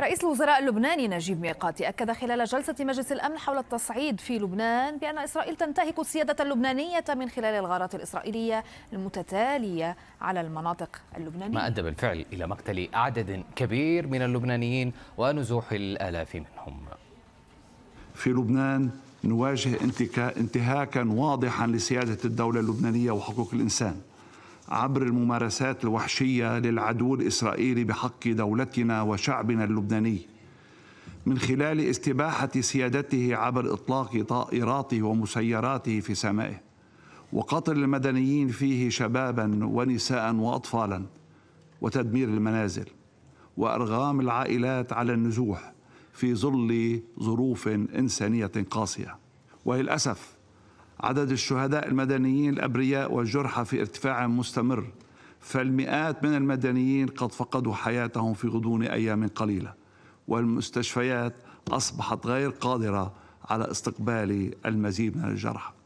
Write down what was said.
رئيس الوزراء اللبناني نجيب ميقاتي أكد خلال جلسة مجلس الأمن حول التصعيد في لبنان بأن إسرائيل تنتهك السيادة اللبنانية من خلال الغارات الإسرائيلية المتتالية على المناطق اللبنانية ما أدى بالفعل إلى مقتل عدد كبير من اللبنانيين ونزوح الآلاف منهم في لبنان نواجه انتهاكا واضحا لسيادة الدولة اللبنانية وحقوق الإنسان عبر الممارسات الوحشيه للعدو الاسرائيلي بحق دولتنا وشعبنا اللبناني من خلال استباحه سيادته عبر اطلاق طائراته ومسيراته في سمائه وقتل المدنيين فيه شبابا ونساء واطفالا وتدمير المنازل وارغام العائلات على النزوح في ظل ظروف انسانيه قاسيه وللاسف عدد الشهداء المدنيين الأبرياء والجرحى في ارتفاع مستمر فالمئات من المدنيين قد فقدوا حياتهم في غضون أيام قليلة والمستشفيات أصبحت غير قادرة على استقبال المزيد من الجرحى